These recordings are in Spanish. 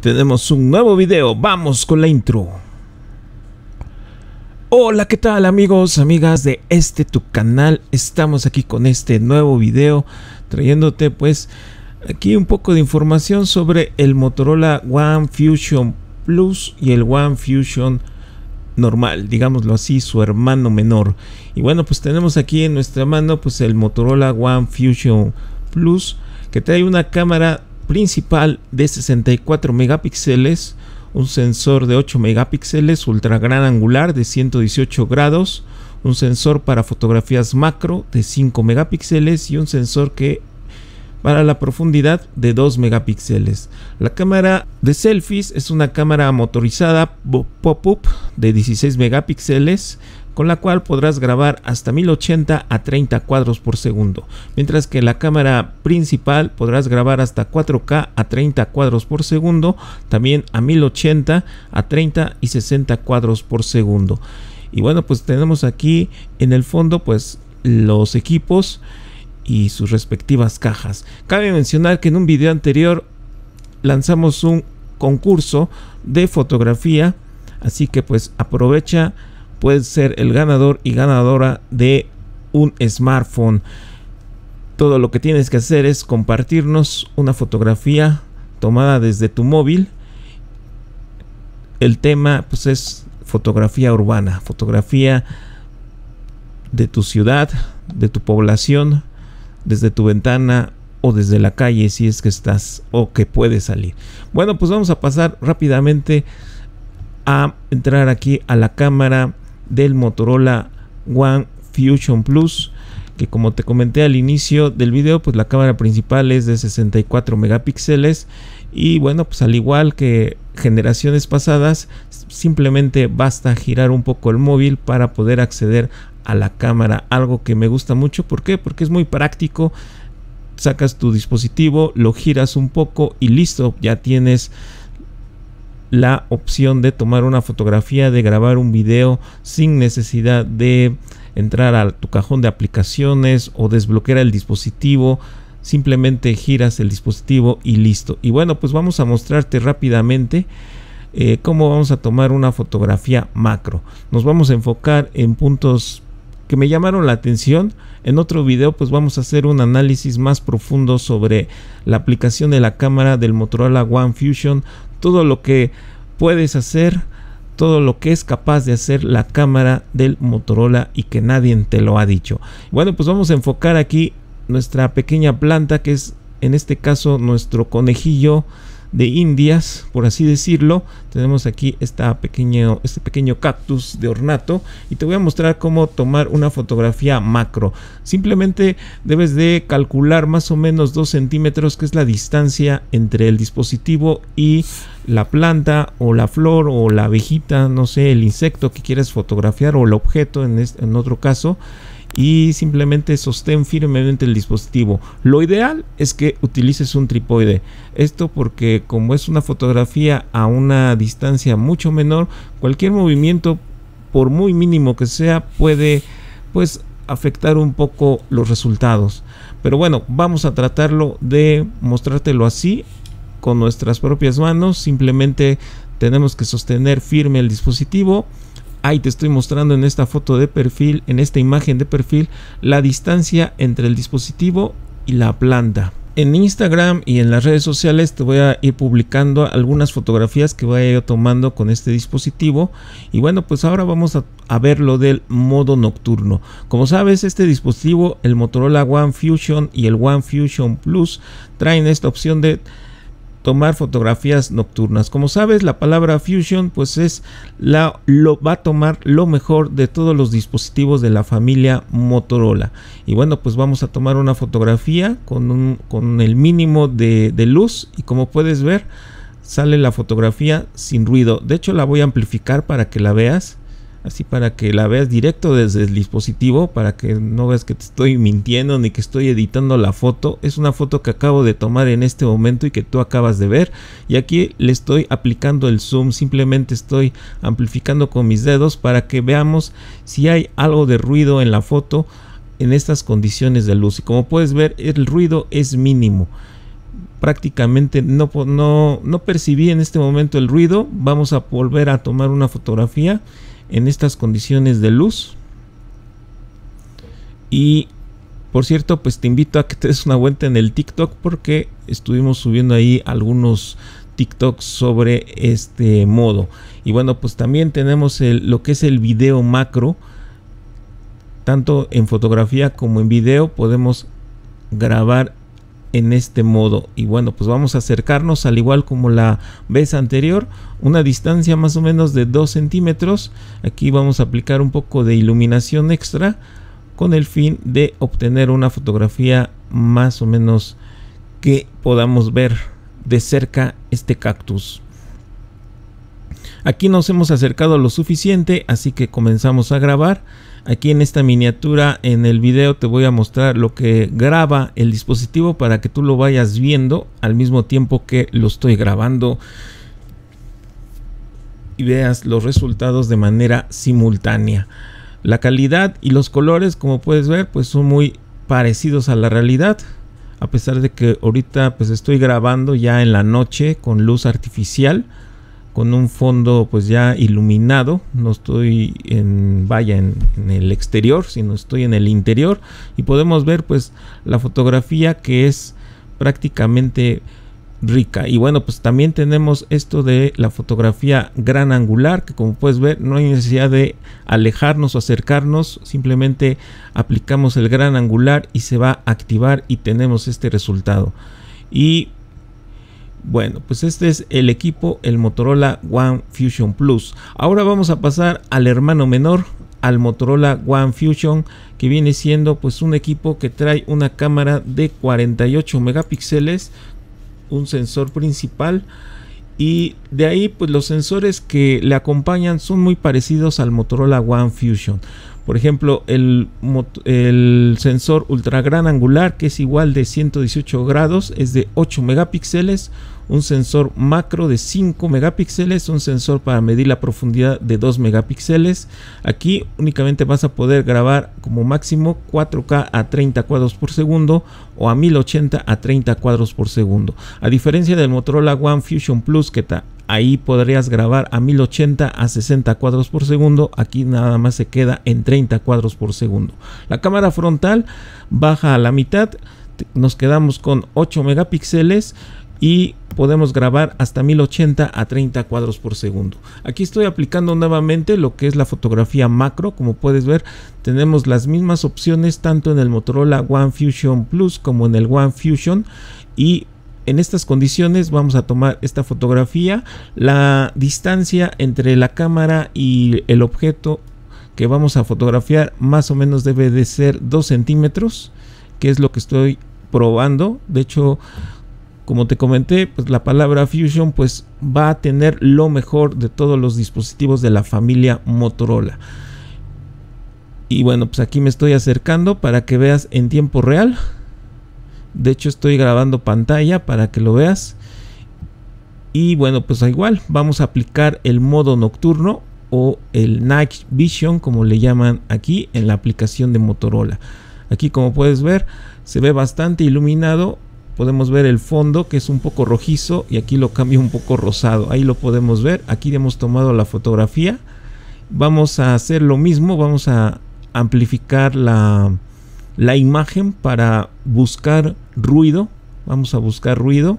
Tenemos un nuevo video, vamos con la intro. Hola, ¿qué tal amigos, amigas de este tu canal? Estamos aquí con este nuevo video trayéndote pues aquí un poco de información sobre el Motorola One Fusion Plus y el One Fusion normal, digámoslo así, su hermano menor. Y bueno, pues tenemos aquí en nuestra mano pues el Motorola One Fusion Plus que trae una cámara principal de 64 megapíxeles, un sensor de 8 megapíxeles ultra gran angular de 118 grados, un sensor para fotografías macro de 5 megapíxeles y un sensor que para la profundidad de 2 megapíxeles. La cámara de selfies es una cámara motorizada pop-up de 16 megapíxeles con la cual podrás grabar hasta 1080 a 30 cuadros por segundo, mientras que la cámara principal podrás grabar hasta 4K a 30 cuadros por segundo, también a 1080 a 30 y 60 cuadros por segundo. Y bueno, pues tenemos aquí en el fondo pues los equipos y sus respectivas cajas. Cabe mencionar que en un video anterior lanzamos un concurso de fotografía, así que pues aprovecha puedes ser el ganador y ganadora de un smartphone. Todo lo que tienes que hacer es compartirnos una fotografía tomada desde tu móvil. El tema pues es fotografía urbana, fotografía de tu ciudad, de tu población, desde tu ventana o desde la calle si es que estás o que puedes salir. Bueno, pues vamos a pasar rápidamente a entrar aquí a la cámara del Motorola One Fusion Plus que como te comenté al inicio del video pues la cámara principal es de 64 megapíxeles y bueno pues al igual que generaciones pasadas simplemente basta girar un poco el móvil para poder acceder a la cámara algo que me gusta mucho ¿por qué? porque es muy práctico sacas tu dispositivo lo giras un poco y listo ya tienes la opción de tomar una fotografía, de grabar un video sin necesidad de entrar a tu cajón de aplicaciones o desbloquear el dispositivo. Simplemente giras el dispositivo y listo. Y bueno, pues vamos a mostrarte rápidamente eh, cómo vamos a tomar una fotografía macro. Nos vamos a enfocar en puntos que me llamaron la atención. En otro video pues vamos a hacer un análisis más profundo sobre la aplicación de la cámara del Motorola One Fusion, todo lo que puedes hacer, todo lo que es capaz de hacer la cámara del Motorola y que nadie te lo ha dicho. Bueno pues vamos a enfocar aquí nuestra pequeña planta que es en este caso nuestro conejillo de indias, por así decirlo. Tenemos aquí pequeño, este pequeño cactus de ornato y te voy a mostrar cómo tomar una fotografía macro. Simplemente debes de calcular más o menos 2 centímetros, que es la distancia entre el dispositivo y la planta o la flor o la abejita, no sé, el insecto que quieres fotografiar o el objeto en, en otro caso y simplemente sostén firmemente el dispositivo. Lo ideal es que utilices un trípode. Esto porque como es una fotografía a una distancia mucho menor, cualquier movimiento, por muy mínimo que sea, puede pues afectar un poco los resultados. Pero bueno, vamos a tratarlo de mostrártelo así con nuestras propias manos. Simplemente tenemos que sostener firme el dispositivo Ahí te estoy mostrando en esta foto de perfil, en esta imagen de perfil, la distancia entre el dispositivo y la planta. En Instagram y en las redes sociales te voy a ir publicando algunas fotografías que a ir tomando con este dispositivo. Y bueno, pues ahora vamos a, verlo ver lo del modo nocturno. Como sabes, este dispositivo, el Motorola One Fusion y el One Fusion Plus, traen esta opción de tomar fotografías nocturnas. Como sabes, la palabra Fusion pues es la lo va a tomar lo mejor de todos los dispositivos de la familia Motorola. Y bueno, pues vamos a tomar una fotografía con, un, con el mínimo de, de luz y como puedes ver sale la fotografía sin ruido. De hecho la voy a amplificar para que la veas así para que la veas directo desde el dispositivo, para que no veas que te estoy mintiendo ni que estoy editando la foto. Es una foto que acabo de tomar en este momento y que tú acabas de ver. Y aquí le estoy aplicando el zoom, simplemente estoy amplificando con mis dedos para que veamos si hay algo de ruido en la foto en estas condiciones de luz. Y como puedes ver, el ruido es mínimo prácticamente no, no, no, percibí en este momento el ruido. Vamos a volver a tomar una fotografía en estas condiciones de luz. Y por cierto, pues te invito a que te des una vuelta en el TikTok porque estuvimos subiendo ahí algunos TikToks sobre este modo. Y bueno, pues también tenemos lo que es el video macro. Tanto en fotografía como en video podemos grabar en este modo. Y bueno, pues vamos a acercarnos al igual como la vez anterior, una distancia más o menos de 2 centímetros. Aquí vamos a aplicar un poco de iluminación extra con el fin de obtener una fotografía más o menos que podamos ver de cerca este cactus. Aquí nos hemos acercado lo suficiente, así que comenzamos a grabar Aquí en esta miniatura, en el video te voy a mostrar lo que graba el dispositivo para que tú lo vayas viendo al mismo tiempo que lo estoy grabando y veas los resultados de manera simultánea. La calidad y los colores, como puedes ver, pues son muy parecidos a la realidad. A pesar de que ahorita pues estoy grabando ya en la noche con luz artificial con un fondo pues ya iluminado, no estoy en vaya en, el exterior, sino estoy en el interior y podemos ver pues la fotografía que es prácticamente rica y bueno pues también tenemos esto de la fotografía gran angular que como puedes ver no hay necesidad de alejarnos o acercarnos simplemente aplicamos el gran angular y se va a activar y tenemos este resultado y bueno, pues este es el equipo, el Motorola One Fusion Plus. Ahora vamos a pasar al hermano menor, al Motorola One Fusion, que viene siendo pues un equipo que trae una cámara de 48 megapíxeles, un sensor principal y de ahí pues los sensores que le acompañan son muy parecidos al Motorola One Fusion. Por ejemplo, el, sensor ultra gran angular, que es igual de 118 grados, es de 8 megapíxeles. Un sensor macro de 5 megapíxeles, un sensor para medir la profundidad de 2 megapíxeles. Aquí únicamente vas a poder grabar como máximo 4K a 30 cuadros por segundo o a 1080 a 30 cuadros por segundo. A diferencia del Motorola One Fusion Plus que, está ahí podrías grabar a 1080 a 60 cuadros por segundo, aquí nada más se queda en 30 cuadros por segundo. La cámara frontal baja a la mitad, nos quedamos con 8 megapíxeles y podemos grabar hasta 1080 a 30 cuadros por segundo. Aquí estoy aplicando nuevamente lo que es la fotografía macro, como puedes ver tenemos las mismas opciones tanto en el Motorola One Fusion Plus como en el One Fusion y en estas condiciones vamos a tomar esta fotografía. La distancia entre la cámara y el objeto que vamos a fotografiar más o menos debe de ser 2 centímetros, que es lo que estoy probando. De hecho, como te comenté, pues la palabra Fusion pues va a tener lo mejor de todos los dispositivos de la familia Motorola. Y bueno, pues aquí me estoy acercando para que veas en tiempo real de hecho estoy grabando pantalla para que lo veas. Y bueno, pues igual vamos a aplicar el modo nocturno o el Night Vision como le llaman aquí en la aplicación de Motorola. Aquí como puedes ver se ve bastante iluminado. Podemos ver el fondo que es un poco rojizo y aquí lo cambio un poco rosado. Ahí lo podemos ver. Aquí hemos tomado la fotografía. Vamos a hacer lo mismo. Vamos a amplificar la, la imagen para buscar ruido. Vamos a buscar ruido.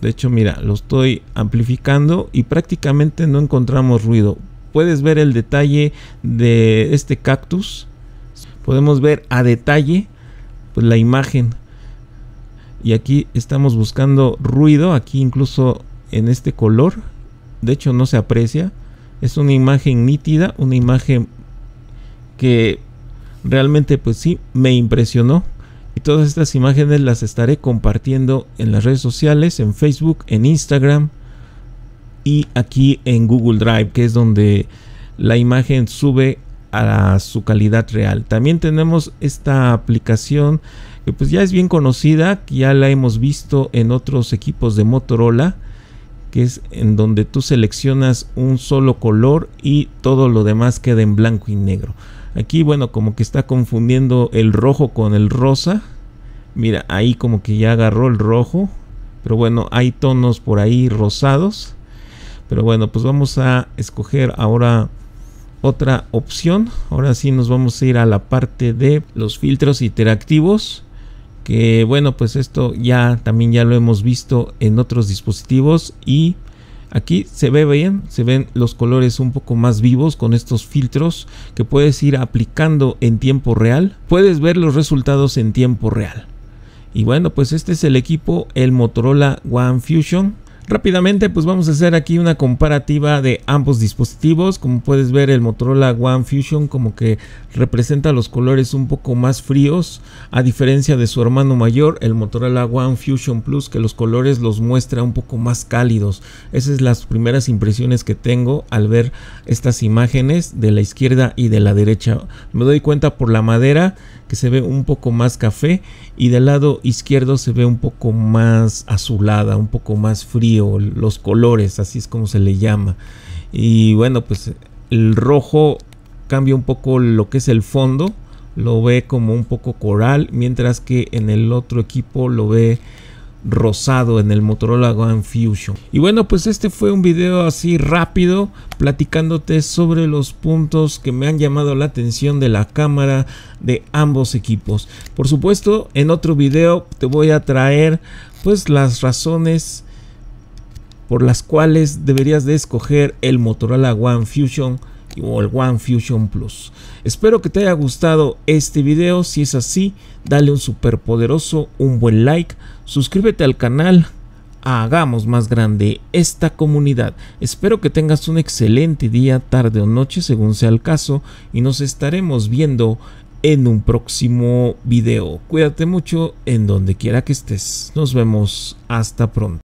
De hecho, mira, lo estoy amplificando y prácticamente no encontramos ruido. Puedes ver el detalle de este cactus. Podemos ver a detalle pues, la imagen. Y aquí estamos buscando ruido. Aquí incluso en este color. De hecho, no se aprecia. Es una imagen nítida, una imagen que realmente pues sí, me impresionó. Y todas estas imágenes las estaré compartiendo en las redes sociales, en Facebook, en Instagram y aquí en Google Drive, que es donde la imagen sube a su calidad real. También tenemos esta aplicación que pues ya es bien conocida, ya la hemos visto en otros equipos de Motorola, que es en donde tú seleccionas un solo color y todo lo demás queda en blanco y negro. Aquí, bueno, como que está confundiendo el rojo con el rosa. Mira, ahí como que ya agarró el rojo. Pero bueno, hay tonos por ahí rosados. Pero bueno, pues vamos a escoger ahora otra opción. Ahora sí nos vamos a ir a la parte de los filtros interactivos. Que bueno, pues esto ya también ya lo hemos visto en otros dispositivos y Aquí se ve bien, se ven los colores un poco más vivos con estos filtros que puedes ir aplicando en tiempo real. Puedes ver los resultados en tiempo real. Y bueno, pues este es el equipo, el Motorola One Fusion Rápidamente pues vamos a hacer aquí una comparativa de ambos dispositivos. Como puedes ver el Motorola One Fusion como que representa los colores un poco más fríos. A diferencia de su hermano mayor el Motorola One Fusion Plus que los colores los muestra un poco más cálidos. Esas son las primeras impresiones que tengo al ver estas imágenes de la izquierda y de la derecha. Me doy cuenta por la madera que se ve un poco más café y del lado izquierdo se ve un poco más azulada, un poco más frío los colores, así es como se le llama. Y bueno, pues el rojo cambia un poco lo que es el fondo, lo ve como un poco coral, mientras que en el otro equipo lo ve rosado en el Motorola One Fusion. Y bueno, pues este fue un video así rápido platicándote sobre los puntos que me han llamado la atención de la cámara de ambos equipos. Por supuesto, en otro video te voy a traer pues las razones por las cuales deberías de escoger el Motorola One Fusion o el One Fusion Plus. Espero que te haya gustado este video, si es así, dale un super poderoso, un buen like, suscríbete al canal, hagamos más grande esta comunidad. Espero que tengas un excelente día, tarde o noche, según sea el caso, y nos estaremos viendo en un próximo video. Cuídate mucho en donde quiera que estés. Nos vemos hasta pronto.